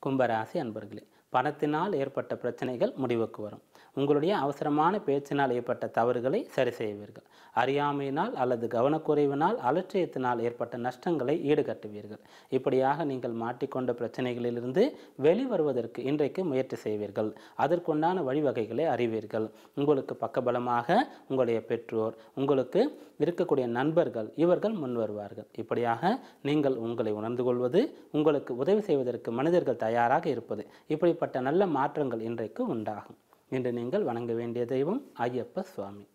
con baracia பணத்தினால் ஏற்பட்ட பிரச்சனைகள் முடிவுக்கு வரும் உங்களுடைய அவசரமான பேச்சினால் ஏற்பட்ட தவறுகளை சரி செய்வீர்கள் அறியாமையினால் அல்லது கவனக்குறைவினால் அலட்சியத்தினால் ஏற்பட்ட நஷ்டங்களை ஈடுகட்டுவீர்கள் இப்படியாக நீங்கள் மாட்டிக்கொண்ட பிரச்சனைகளிலிருந்து வெளிவருவதற்கு இன்றைக்கு முயற்சி செய்வீர்கள் அதற்குண்டான வழிவகைகளை அறிவீர்கள் உங்களுக்கு பக்கபலமாக உங்களுடைய பெற்றோர் உங்களுக்கு இருக்கக்கூடிய நண்பர்கள் இவர்கள் முன்வருவார்கள் இப்படியாக நீங்கள் உங்களை உணர்ந்து கொள்வது உங்களுக்கு உதவி செய்வதற்கு மனிதர்கள் தயாராக இருப்பது இப்படி இப்படிப்பட்ட நல்ல மாற்றங்கள் இன்றைக்கு உண்டாகும் இன்று நீங்கள் வணங்க வேண்டிய தெய்வம் ஐயப்ப சுவாமி